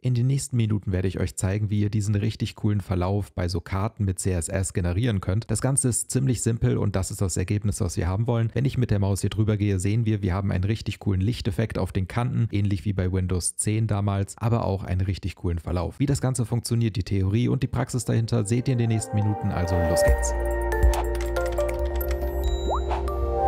In den nächsten Minuten werde ich euch zeigen, wie ihr diesen richtig coolen Verlauf bei so Karten mit CSS generieren könnt. Das Ganze ist ziemlich simpel und das ist das Ergebnis, was wir haben wollen. Wenn ich mit der Maus hier drüber gehe, sehen wir, wir haben einen richtig coolen Lichteffekt auf den Kanten, ähnlich wie bei Windows 10 damals, aber auch einen richtig coolen Verlauf. Wie das Ganze funktioniert, die Theorie und die Praxis dahinter, seht ihr in den nächsten Minuten, also los geht's.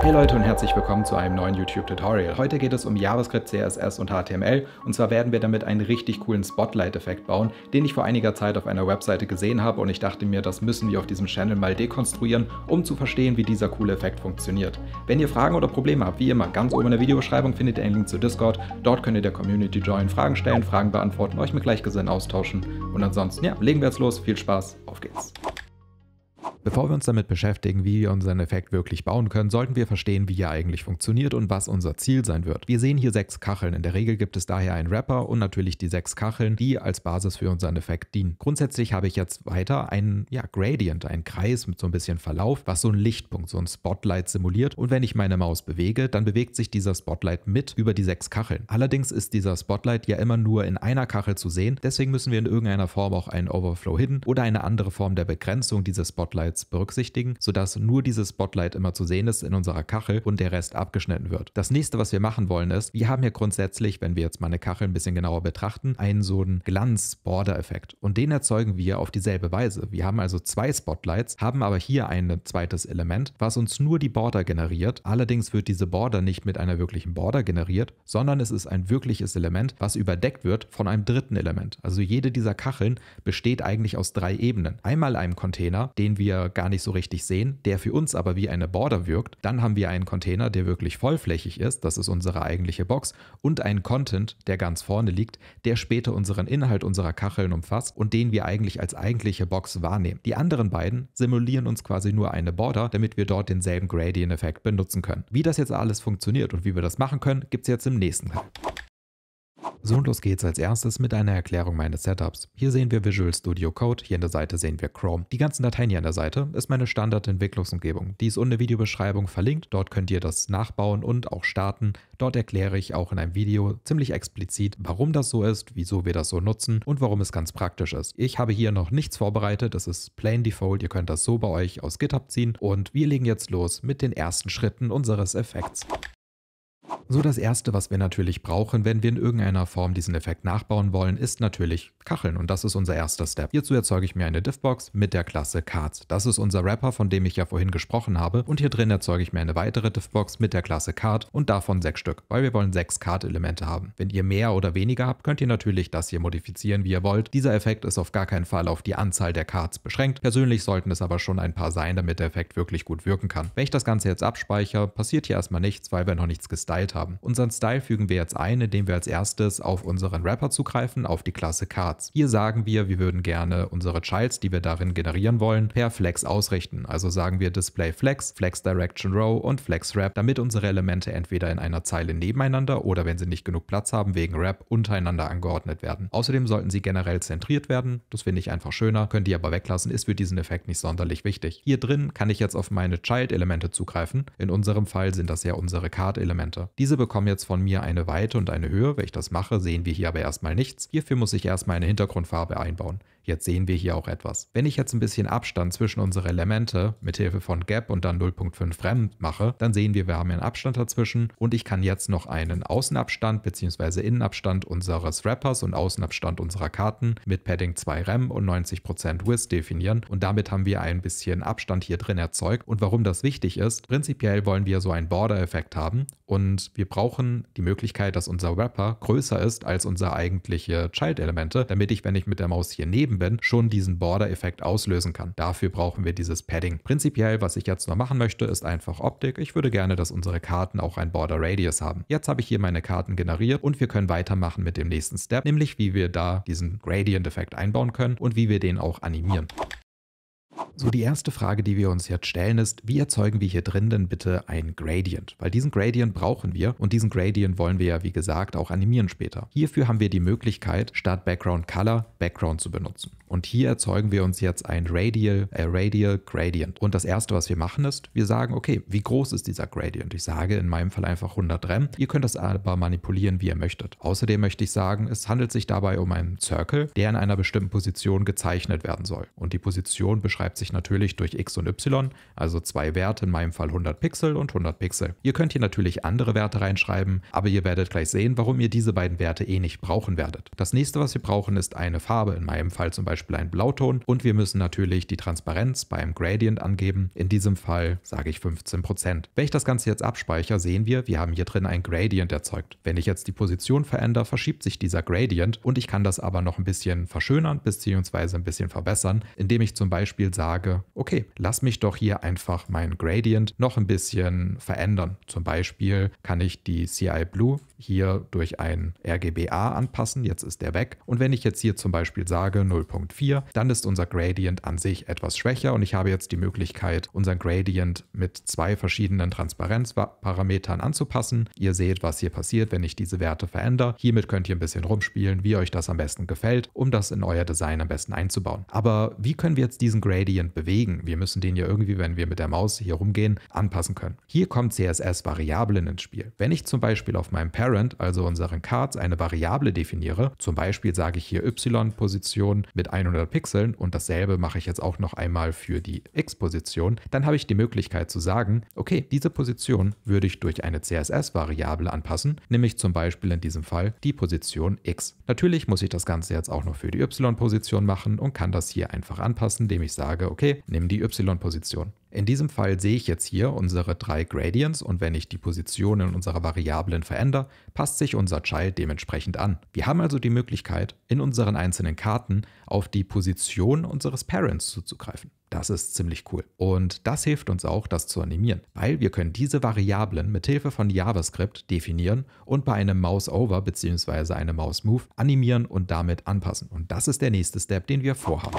Hey Leute und herzlich willkommen zu einem neuen YouTube Tutorial. Heute geht es um JavaScript, CSS und HTML und zwar werden wir damit einen richtig coolen Spotlight-Effekt bauen, den ich vor einiger Zeit auf einer Webseite gesehen habe und ich dachte mir, das müssen wir auf diesem Channel mal dekonstruieren, um zu verstehen, wie dieser coole Effekt funktioniert. Wenn ihr Fragen oder Probleme habt, wie immer, ganz oben in der Videobeschreibung findet ihr einen Link zu Discord. Dort könnt ihr der Community join, Fragen stellen, Fragen beantworten, euch mit Gleichgesinnten austauschen und ansonsten, ja, legen wir jetzt los, viel Spaß, auf geht's. Bevor wir uns damit beschäftigen, wie wir unseren Effekt wirklich bauen können, sollten wir verstehen, wie er eigentlich funktioniert und was unser Ziel sein wird. Wir sehen hier sechs Kacheln. In der Regel gibt es daher einen Rapper und natürlich die sechs Kacheln, die als Basis für unseren Effekt dienen. Grundsätzlich habe ich jetzt weiter einen ja, Gradient, einen Kreis mit so ein bisschen Verlauf, was so ein Lichtpunkt, so ein Spotlight simuliert. Und wenn ich meine Maus bewege, dann bewegt sich dieser Spotlight mit über die sechs Kacheln. Allerdings ist dieser Spotlight ja immer nur in einer Kachel zu sehen. Deswegen müssen wir in irgendeiner Form auch einen Overflow hidden oder eine andere Form der Begrenzung dieses Spotlights Spotlights berücksichtigen, sodass nur dieses Spotlight immer zu sehen ist in unserer Kachel und der Rest abgeschnitten wird. Das nächste, was wir machen wollen, ist, wir haben hier grundsätzlich, wenn wir jetzt mal eine Kachel ein bisschen genauer betrachten, einen so einen Glanz-Border-Effekt. Und den erzeugen wir auf dieselbe Weise. Wir haben also zwei Spotlights, haben aber hier ein zweites Element, was uns nur die Border generiert. Allerdings wird diese Border nicht mit einer wirklichen Border generiert, sondern es ist ein wirkliches Element, was überdeckt wird von einem dritten Element. Also jede dieser Kacheln besteht eigentlich aus drei Ebenen. Einmal einem Container, den wir gar nicht so richtig sehen, der für uns aber wie eine Border wirkt. Dann haben wir einen Container, der wirklich vollflächig ist, das ist unsere eigentliche Box, und einen Content, der ganz vorne liegt, der später unseren Inhalt unserer Kacheln umfasst und den wir eigentlich als eigentliche Box wahrnehmen. Die anderen beiden simulieren uns quasi nur eine Border, damit wir dort denselben Gradient-Effekt benutzen können. Wie das jetzt alles funktioniert und wie wir das machen können, gibt es jetzt im nächsten Teil. So und los geht's als erstes mit einer Erklärung meines Setups. Hier sehen wir Visual Studio Code, hier an der Seite sehen wir Chrome. Die ganzen Dateien hier an der Seite ist meine Standard-Entwicklungsumgebung. Die ist unten in der Videobeschreibung verlinkt, dort könnt ihr das nachbauen und auch starten. Dort erkläre ich auch in einem Video ziemlich explizit, warum das so ist, wieso wir das so nutzen und warum es ganz praktisch ist. Ich habe hier noch nichts vorbereitet, das ist plain default, ihr könnt das so bei euch aus GitHub ziehen und wir legen jetzt los mit den ersten Schritten unseres Effekts. So das Erste, was wir natürlich brauchen, wenn wir in irgendeiner Form diesen Effekt nachbauen wollen, ist natürlich Kacheln und das ist unser erster Step. Hierzu erzeuge ich mir eine Diffbox mit der Klasse Cards. Das ist unser Rapper, von dem ich ja vorhin gesprochen habe und hier drin erzeuge ich mir eine weitere Diffbox mit der Klasse Card und davon sechs Stück, weil wir wollen sechs Card-Elemente haben. Wenn ihr mehr oder weniger habt, könnt ihr natürlich das hier modifizieren, wie ihr wollt. Dieser Effekt ist auf gar keinen Fall auf die Anzahl der Cards beschränkt. Persönlich sollten es aber schon ein paar sein, damit der Effekt wirklich gut wirken kann. Wenn ich das Ganze jetzt abspeichere, passiert hier erstmal nichts, weil wir noch nichts gestylt haben haben. Unseren Style fügen wir jetzt ein, indem wir als erstes auf unseren Wrapper zugreifen, auf die Klasse Cards. Hier sagen wir, wir würden gerne unsere Childs, die wir darin generieren wollen, per Flex ausrichten. Also sagen wir Display Flex, Flex Direction Row und Flex Wrap, damit unsere Elemente entweder in einer Zeile nebeneinander oder wenn sie nicht genug Platz haben, wegen Wrap untereinander angeordnet werden. Außerdem sollten sie generell zentriert werden. Das finde ich einfach schöner, könnt ihr aber weglassen, ist für diesen Effekt nicht sonderlich wichtig. Hier drin kann ich jetzt auf meine Child-Elemente zugreifen. In unserem Fall sind das ja unsere Card-Elemente. Diese diese bekommen jetzt von mir eine Weite und eine Höhe. Wenn ich das mache, sehen wir hier aber erstmal nichts. Hierfür muss ich erstmal eine Hintergrundfarbe einbauen. Jetzt sehen wir hier auch etwas. Wenn ich jetzt ein bisschen Abstand zwischen unsere Elemente mithilfe von Gap und dann 0.5 fremd mache, dann sehen wir, wir haben einen Abstand dazwischen und ich kann jetzt noch einen Außenabstand bzw. Innenabstand unseres Wrappers und Außenabstand unserer Karten mit Padding 2 Rem und 90% Width definieren und damit haben wir ein bisschen Abstand hier drin erzeugt und warum das wichtig ist, prinzipiell wollen wir so einen Border-Effekt haben und wir brauchen die Möglichkeit, dass unser Wrapper größer ist als unsere eigentliche Child-Elemente, damit ich, wenn ich mit der Maus hier neben bin, schon diesen Border-Effekt auslösen kann. Dafür brauchen wir dieses Padding. Prinzipiell, was ich jetzt noch machen möchte, ist einfach Optik. Ich würde gerne, dass unsere Karten auch ein Border Radius haben. Jetzt habe ich hier meine Karten generiert und wir können weitermachen mit dem nächsten Step, nämlich wie wir da diesen Gradient-Effekt einbauen können und wie wir den auch animieren. So, die erste Frage, die wir uns jetzt stellen, ist, wie erzeugen wir hier drin denn bitte ein Gradient? Weil diesen Gradient brauchen wir und diesen Gradient wollen wir ja, wie gesagt, auch animieren später. Hierfür haben wir die Möglichkeit, statt Background Color Background zu benutzen. Und hier erzeugen wir uns jetzt ein Radial, äh, Radial Gradient. Und das erste, was wir machen, ist, wir sagen, okay, wie groß ist dieser Gradient? Ich sage in meinem Fall einfach 100 Rem. Ihr könnt das aber manipulieren, wie ihr möchtet. Außerdem möchte ich sagen, es handelt sich dabei um einen Circle, der in einer bestimmten Position gezeichnet werden soll. Und die Position beschreibt sich natürlich durch x und y, also zwei Werte, in meinem Fall 100 Pixel und 100 Pixel. Ihr könnt hier natürlich andere Werte reinschreiben, aber ihr werdet gleich sehen, warum ihr diese beiden Werte eh nicht brauchen werdet. Das nächste, was wir brauchen, ist eine Farbe, in meinem Fall zum Beispiel ein Blauton und wir müssen natürlich die Transparenz beim Gradient angeben, in diesem Fall sage ich 15%. Wenn ich das Ganze jetzt abspeichere, sehen wir, wir haben hier drin ein Gradient erzeugt. Wenn ich jetzt die Position verändere, verschiebt sich dieser Gradient und ich kann das aber noch ein bisschen verschönern bzw. ein bisschen verbessern, indem ich zum Beispiel sage, sage, okay, lass mich doch hier einfach meinen Gradient noch ein bisschen verändern. Zum Beispiel kann ich die CI Blue hier durch ein RGBA anpassen. Jetzt ist der weg. Und wenn ich jetzt hier zum Beispiel sage 0.4, dann ist unser Gradient an sich etwas schwächer und ich habe jetzt die Möglichkeit, unseren Gradient mit zwei verschiedenen Transparenzparametern anzupassen. Ihr seht, was hier passiert, wenn ich diese Werte verändere. Hiermit könnt ihr ein bisschen rumspielen, wie euch das am besten gefällt, um das in euer Design am besten einzubauen. Aber wie können wir jetzt diesen Gradient bewegen? Wir müssen den ja irgendwie, wenn wir mit der Maus hier rumgehen, anpassen können. Hier kommen CSS-Variablen ins Spiel. Wenn ich zum Beispiel auf meinem Parent Parent, also unseren Cards, eine Variable definiere, zum Beispiel sage ich hier y-Position mit 100 Pixeln und dasselbe mache ich jetzt auch noch einmal für die x-Position, dann habe ich die Möglichkeit zu sagen, okay, diese Position würde ich durch eine CSS-Variable anpassen, nämlich zum Beispiel in diesem Fall die Position x. Natürlich muss ich das Ganze jetzt auch noch für die y-Position machen und kann das hier einfach anpassen, indem ich sage, okay, nimm die y-Position. In diesem Fall sehe ich jetzt hier unsere drei Gradients und wenn ich die Positionen unserer Variablen verändere, passt sich unser Child dementsprechend an. Wir haben also die Möglichkeit, in unseren einzelnen Karten auf die Position unseres Parents zuzugreifen. Das ist ziemlich cool. Und das hilft uns auch, das zu animieren, weil wir können diese Variablen mithilfe von JavaScript definieren und bei einem Mouse-Over bzw. einem Mouse-Move animieren und damit anpassen. Und das ist der nächste Step, den wir vorhaben.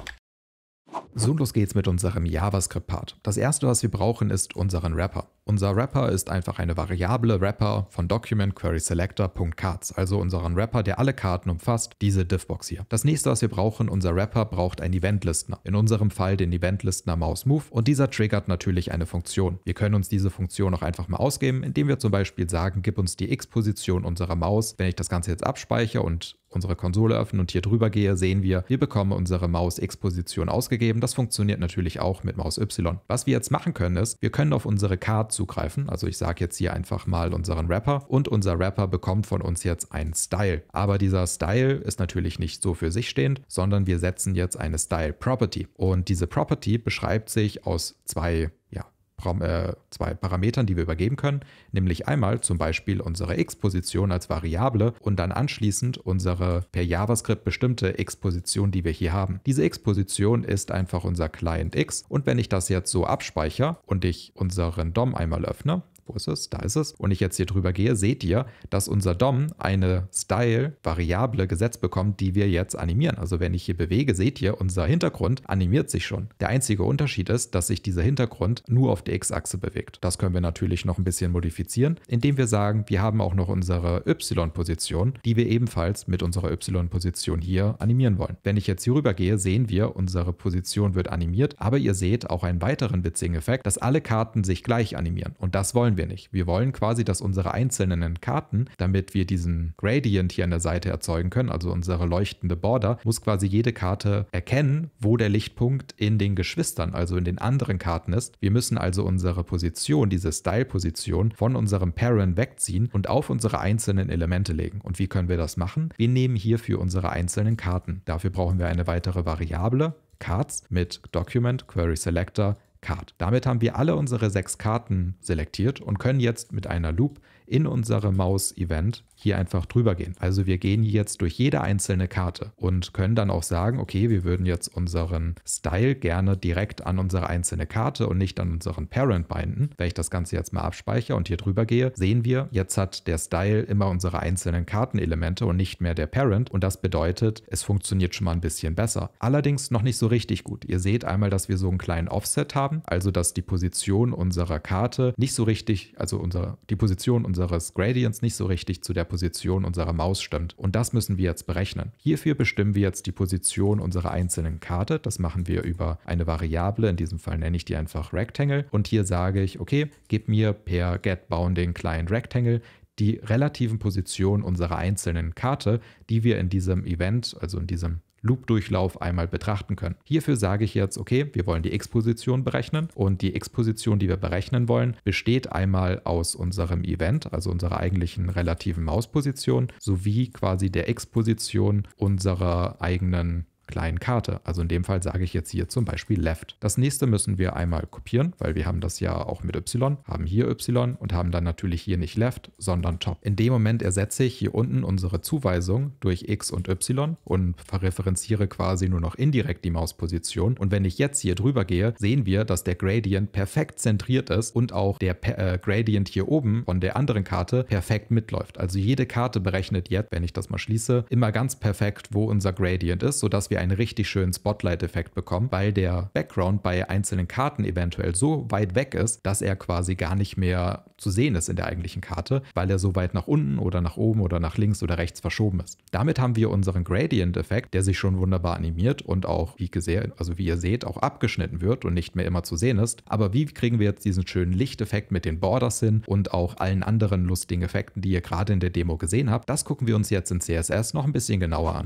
So und los geht's mit unserem JavaScript-Part. Das erste, was wir brauchen, ist unseren Wrapper. Unser Wrapper ist einfach eine Variable Wrapper von Document also unseren Wrapper, der alle Karten umfasst, diese Diffbox hier. Das nächste, was wir brauchen, unser Wrapper braucht einen Event-Listener. In unserem Fall den Event-Listener MouseMove und dieser triggert natürlich eine Funktion. Wir können uns diese Funktion auch einfach mal ausgeben, indem wir zum Beispiel sagen, gib uns die X-Position unserer Maus. Wenn ich das Ganze jetzt abspeichere und unsere Konsole öffnen und hier drüber gehe, sehen wir, wir bekommen unsere Maus X-Position ausgegeben. Das funktioniert natürlich auch mit Maus Y. Was wir jetzt machen können ist, wir können auf unsere Card zugreifen. Also ich sage jetzt hier einfach mal unseren Rapper und unser Rapper bekommt von uns jetzt einen Style. Aber dieser Style ist natürlich nicht so für sich stehend, sondern wir setzen jetzt eine Style Property. Und diese Property beschreibt sich aus zwei ja, äh, zwei Parametern, die wir übergeben können, nämlich einmal zum Beispiel unsere x-Position als Variable und dann anschließend unsere per JavaScript bestimmte x-Position, die wir hier haben. Diese x-Position ist einfach unser Client x und wenn ich das jetzt so abspeichere und ich unseren DOM einmal öffne, wo ist es? Da ist es. Und ich jetzt hier drüber gehe, seht ihr, dass unser DOM eine Style-Variable gesetzt bekommt, die wir jetzt animieren. Also wenn ich hier bewege, seht ihr, unser Hintergrund animiert sich schon. Der einzige Unterschied ist, dass sich dieser Hintergrund nur auf der X-Achse bewegt. Das können wir natürlich noch ein bisschen modifizieren, indem wir sagen, wir haben auch noch unsere Y-Position, die wir ebenfalls mit unserer Y-Position hier animieren wollen. Wenn ich jetzt hier rüber gehe, sehen wir, unsere Position wird animiert, aber ihr seht auch einen weiteren witzigen Effekt, dass alle Karten sich gleich animieren. Und das wollen wir wir nicht. Wir wollen quasi, dass unsere einzelnen Karten, damit wir diesen Gradient hier an der Seite erzeugen können, also unsere leuchtende Border, muss quasi jede Karte erkennen, wo der Lichtpunkt in den Geschwistern, also in den anderen Karten ist. Wir müssen also unsere Position, diese Style-Position von unserem Parent wegziehen und auf unsere einzelnen Elemente legen. Und wie können wir das machen? Wir nehmen hierfür unsere einzelnen Karten. Dafür brauchen wir eine weitere Variable, Cards, mit Document, Query Selector, Card. Damit haben wir alle unsere sechs Karten selektiert und können jetzt mit einer Loop in unserem Maus-Event hier einfach drüber gehen. Also wir gehen jetzt durch jede einzelne Karte und können dann auch sagen, okay, wir würden jetzt unseren Style gerne direkt an unsere einzelne Karte und nicht an unseren Parent binden. Wenn ich das Ganze jetzt mal abspeichere und hier drüber gehe, sehen wir, jetzt hat der Style immer unsere einzelnen Kartenelemente und nicht mehr der Parent und das bedeutet, es funktioniert schon mal ein bisschen besser. Allerdings noch nicht so richtig gut. Ihr seht einmal, dass wir so einen kleinen Offset haben, also dass die Position unserer Karte nicht so richtig, also unsere, die Position unserer unseres Gradients nicht so richtig zu der Position unserer Maus stimmt. Und das müssen wir jetzt berechnen. Hierfür bestimmen wir jetzt die Position unserer einzelnen Karte. Das machen wir über eine Variable. In diesem Fall nenne ich die einfach Rectangle. Und hier sage ich, okay, gib mir per getBounding Client Rectangle die relativen Positionen unserer einzelnen Karte, die wir in diesem Event, also in diesem Loop-Durchlauf einmal betrachten können. Hierfür sage ich jetzt, okay, wir wollen die Exposition berechnen und die Exposition, die wir berechnen wollen, besteht einmal aus unserem Event, also unserer eigentlichen relativen Mausposition, sowie quasi der Exposition unserer eigenen kleinen Karte. Also in dem Fall sage ich jetzt hier zum Beispiel left. Das nächste müssen wir einmal kopieren, weil wir haben das ja auch mit y, haben hier y und haben dann natürlich hier nicht left, sondern top. In dem Moment ersetze ich hier unten unsere Zuweisung durch x und y und verreferenziere quasi nur noch indirekt die Mausposition. Und wenn ich jetzt hier drüber gehe, sehen wir, dass der Gradient perfekt zentriert ist und auch der Pe äh, Gradient hier oben von der anderen Karte perfekt mitläuft. Also jede Karte berechnet jetzt, wenn ich das mal schließe, immer ganz perfekt, wo unser Gradient ist, sodass wir einen richtig schönen Spotlight-Effekt bekommen, weil der Background bei einzelnen Karten eventuell so weit weg ist, dass er quasi gar nicht mehr zu sehen ist in der eigentlichen Karte, weil er so weit nach unten oder nach oben oder nach links oder rechts verschoben ist. Damit haben wir unseren Gradient-Effekt, der sich schon wunderbar animiert und auch, wie, gesehen, also wie ihr seht, auch abgeschnitten wird und nicht mehr immer zu sehen ist. Aber wie kriegen wir jetzt diesen schönen Lichteffekt mit den Borders hin und auch allen anderen lustigen Effekten, die ihr gerade in der Demo gesehen habt? Das gucken wir uns jetzt in CSS noch ein bisschen genauer an.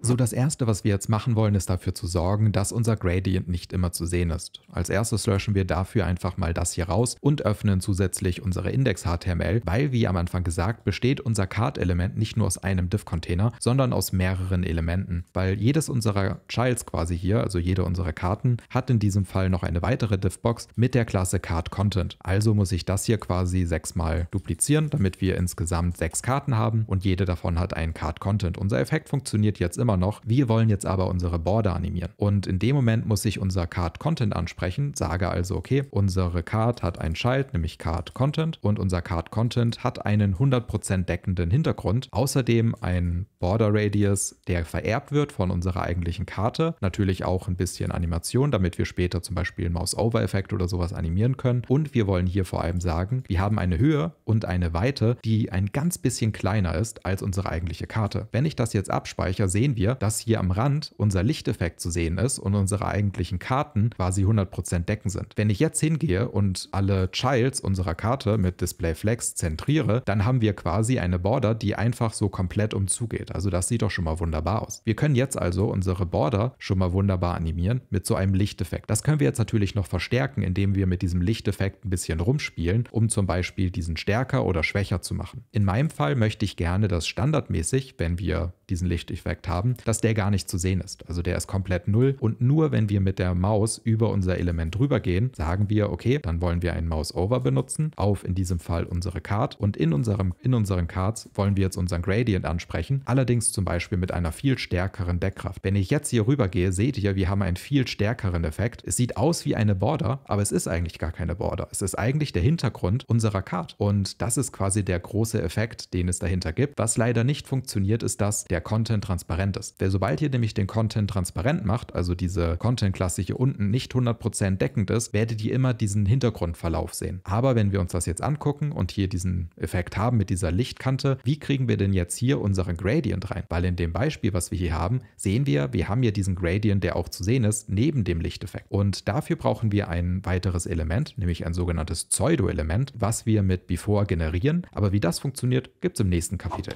So, das Erste, was wir jetzt machen wollen, ist dafür zu sorgen, dass unser Gradient nicht immer zu sehen ist. Als erstes löschen wir dafür einfach mal das hier raus und öffnen zusätzlich unsere Index.html, weil, wie am Anfang gesagt, besteht unser Card-Element nicht nur aus einem Div-Container, sondern aus mehreren Elementen, weil jedes unserer Childs quasi hier, also jede unserer Karten, hat in diesem Fall noch eine weitere Div-Box mit der Klasse Card-Content. Also muss ich das hier quasi sechsmal duplizieren, damit wir insgesamt sechs Karten haben und jede davon hat einen Card-Content. Unser Effekt funktioniert jetzt immer immer noch, wir wollen jetzt aber unsere Border animieren. Und in dem Moment muss ich unser Card Content ansprechen, sage also, okay, unsere Card hat einen Schalt, nämlich Card Content und unser Card Content hat einen 100% deckenden Hintergrund. Außerdem ein Border Radius, der vererbt wird von unserer eigentlichen Karte. Natürlich auch ein bisschen Animation, damit wir später zum Beispiel Mouse-Over-Effekt oder sowas animieren können. Und wir wollen hier vor allem sagen, wir haben eine Höhe und eine Weite, die ein ganz bisschen kleiner ist als unsere eigentliche Karte. Wenn ich das jetzt abspeichere, sehen wir, wir, dass hier am Rand unser Lichteffekt zu sehen ist und unsere eigentlichen Karten quasi 100% decken sind. Wenn ich jetzt hingehe und alle Childs unserer Karte mit Display Flex zentriere, dann haben wir quasi eine Border, die einfach so komplett umzugeht. Also das sieht doch schon mal wunderbar aus. Wir können jetzt also unsere Border schon mal wunderbar animieren mit so einem Lichteffekt. Das können wir jetzt natürlich noch verstärken, indem wir mit diesem Lichteffekt ein bisschen rumspielen, um zum Beispiel diesen stärker oder schwächer zu machen. In meinem Fall möchte ich gerne, dass standardmäßig, wenn wir diesen Lichteffekt haben, dass der gar nicht zu sehen ist. Also der ist komplett null und nur wenn wir mit der Maus über unser Element drüber gehen, sagen wir, okay, dann wollen wir einen Mouse-Over benutzen, auf in diesem Fall unsere Card und in, unserem, in unseren Cards wollen wir jetzt unseren Gradient ansprechen, allerdings zum Beispiel mit einer viel stärkeren Deckkraft. Wenn ich jetzt hier rüber gehe, seht ihr, wir haben einen viel stärkeren Effekt. Es sieht aus wie eine Border, aber es ist eigentlich gar keine Border. Es ist eigentlich der Hintergrund unserer Card und das ist quasi der große Effekt, den es dahinter gibt. Was leider nicht funktioniert, ist, dass der der Content transparent ist. Weil sobald ihr nämlich den Content transparent macht, also diese Content-Klasse hier unten nicht 100% deckend ist, werdet ihr immer diesen Hintergrundverlauf sehen. Aber wenn wir uns das jetzt angucken und hier diesen Effekt haben mit dieser Lichtkante, wie kriegen wir denn jetzt hier unseren Gradient rein? Weil in dem Beispiel, was wir hier haben, sehen wir, wir haben hier diesen Gradient, der auch zu sehen ist, neben dem Lichteffekt. Und dafür brauchen wir ein weiteres Element, nämlich ein sogenanntes Pseudo-Element, was wir mit Before generieren. Aber wie das funktioniert, gibt es im nächsten Kapitel.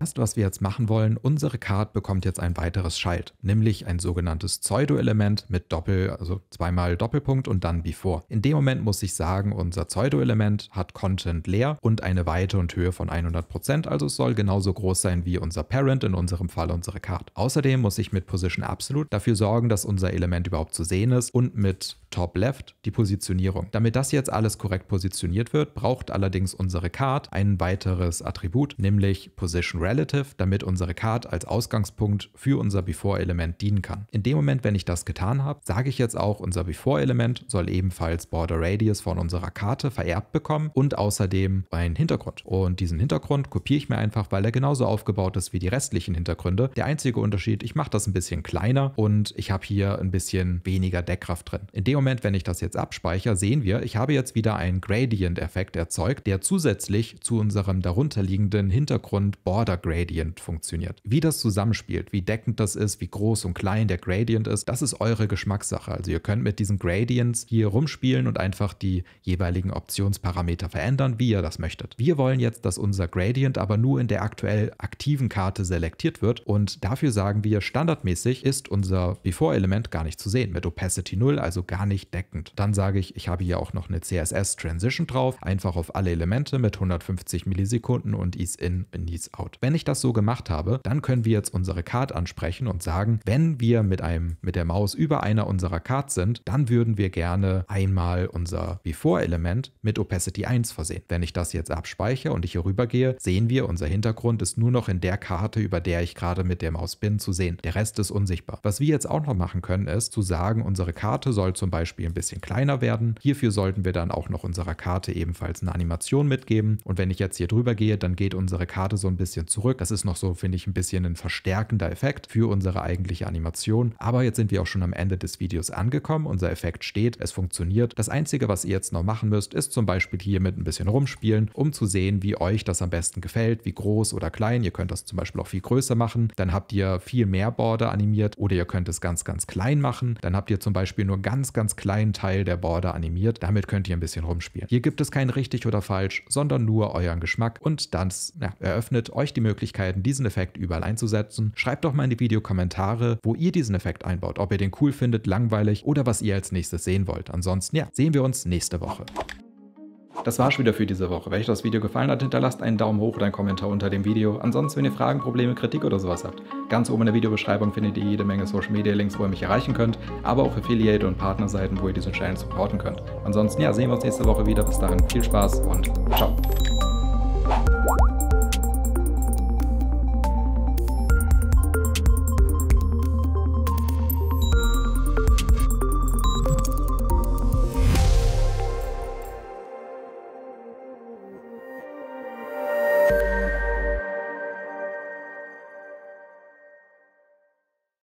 Das, was wir jetzt machen wollen, unsere Card bekommt jetzt ein weiteres Schalt, nämlich ein sogenanntes Pseudo-Element mit Doppel, also zweimal Doppelpunkt und dann Before. In dem Moment muss ich sagen, unser Pseudo-Element hat Content leer und eine Weite und Höhe von 100%, also es soll genauso groß sein wie unser Parent, in unserem Fall unsere Card. Außerdem muss ich mit Position Absolute dafür sorgen, dass unser Element überhaupt zu sehen ist und mit Top Left die Positionierung. Damit das jetzt alles korrekt positioniert wird, braucht allerdings unsere Card ein weiteres Attribut, nämlich Position Relative, damit unsere Card als Ausgangspunkt für unser Before-Element dienen kann. In dem Moment, wenn ich das getan habe, sage ich jetzt auch, unser Before-Element soll ebenfalls Border Radius von unserer Karte vererbt bekommen und außerdem einen Hintergrund. Und diesen Hintergrund kopiere ich mir einfach, weil er genauso aufgebaut ist wie die restlichen Hintergründe. Der einzige Unterschied, ich mache das ein bisschen kleiner und ich habe hier ein bisschen weniger Deckkraft drin. In dem Moment, wenn ich das jetzt abspeichere, sehen wir, ich habe jetzt wieder einen Gradient-Effekt erzeugt, der zusätzlich zu unserem darunterliegenden Hintergrund Border Vector Gradient funktioniert. Wie das zusammenspielt, wie deckend das ist, wie groß und klein der Gradient ist, das ist eure Geschmackssache. Also ihr könnt mit diesen Gradients hier rumspielen und einfach die jeweiligen Optionsparameter verändern, wie ihr das möchtet. Wir wollen jetzt, dass unser Gradient aber nur in der aktuell aktiven Karte selektiert wird und dafür sagen wir, standardmäßig ist unser Before-Element gar nicht zu sehen, mit Opacity 0, also gar nicht deckend. Dann sage ich, ich habe hier auch noch eine CSS-Transition drauf, einfach auf alle Elemente mit 150 Millisekunden und Ease-In in, und ease out wenn ich das so gemacht habe, dann können wir jetzt unsere Card ansprechen und sagen, wenn wir mit einem mit der Maus über einer unserer Cards sind, dann würden wir gerne einmal unser Before-Element mit Opacity 1 versehen. Wenn ich das jetzt abspeichere und ich hier rüber gehe, sehen wir, unser Hintergrund ist nur noch in der Karte, über der ich gerade mit der Maus bin, zu sehen. Der Rest ist unsichtbar. Was wir jetzt auch noch machen können, ist zu sagen, unsere Karte soll zum Beispiel ein bisschen kleiner werden. Hierfür sollten wir dann auch noch unserer Karte ebenfalls eine Animation mitgeben. Und wenn ich jetzt hier drüber gehe, dann geht unsere Karte so ein bisschen zu zurück. Das ist noch so, finde ich, ein bisschen ein verstärkender Effekt für unsere eigentliche Animation. Aber jetzt sind wir auch schon am Ende des Videos angekommen. Unser Effekt steht, es funktioniert. Das Einzige, was ihr jetzt noch machen müsst, ist zum Beispiel hier mit ein bisschen rumspielen, um zu sehen, wie euch das am besten gefällt, wie groß oder klein. Ihr könnt das zum Beispiel auch viel größer machen. Dann habt ihr viel mehr Border animiert oder ihr könnt es ganz, ganz klein machen. Dann habt ihr zum Beispiel nur ganz, ganz kleinen Teil der Border animiert. Damit könnt ihr ein bisschen rumspielen. Hier gibt es kein richtig oder falsch, sondern nur euren Geschmack und dann ja, eröffnet euch die Möglichkeiten, diesen Effekt überall einzusetzen. Schreibt doch mal in die Videokommentare, wo ihr diesen Effekt einbaut, ob ihr den cool findet, langweilig oder was ihr als nächstes sehen wollt. Ansonsten, ja, sehen wir uns nächste Woche. Das war's schon wieder für diese Woche. Wenn euch das Video gefallen hat, hinterlasst einen Daumen hoch oder einen Kommentar unter dem Video. Ansonsten, wenn ihr Fragen, Probleme, Kritik oder sowas habt, ganz oben in der Videobeschreibung findet ihr jede Menge Social Media Links, wo ihr mich erreichen könnt, aber auch Affiliate und Partnerseiten, wo ihr diesen Channel supporten könnt. Ansonsten, ja, sehen wir uns nächste Woche wieder. Bis dahin, viel Spaß und ciao.